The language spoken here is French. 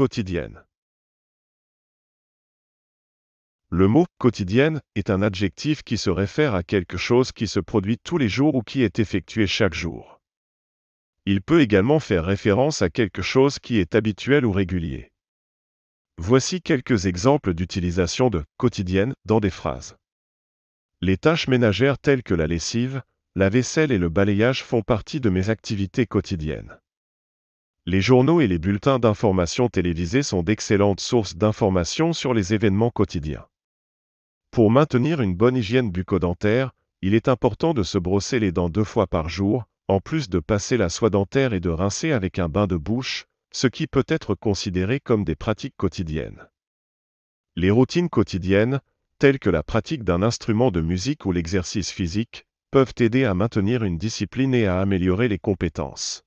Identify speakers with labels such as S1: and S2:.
S1: Quotidienne. Le mot quotidienne est un adjectif qui se réfère à quelque chose qui se produit tous les jours ou qui est effectué chaque jour. Il peut également faire référence à quelque chose qui est habituel ou régulier. Voici quelques exemples d'utilisation de quotidienne dans des phrases. Les tâches ménagères telles que la lessive, la vaisselle et le balayage font partie de mes activités quotidiennes. Les journaux et les bulletins d'information télévisés sont d'excellentes sources d'informations sur les événements quotidiens. Pour maintenir une bonne hygiène bucco-dentaire, il est important de se brosser les dents deux fois par jour, en plus de passer la soie dentaire et de rincer avec un bain de bouche, ce qui peut être considéré comme des pratiques quotidiennes. Les routines quotidiennes, telles que la pratique d'un instrument de musique ou l'exercice physique, peuvent aider à maintenir une discipline et à améliorer les compétences.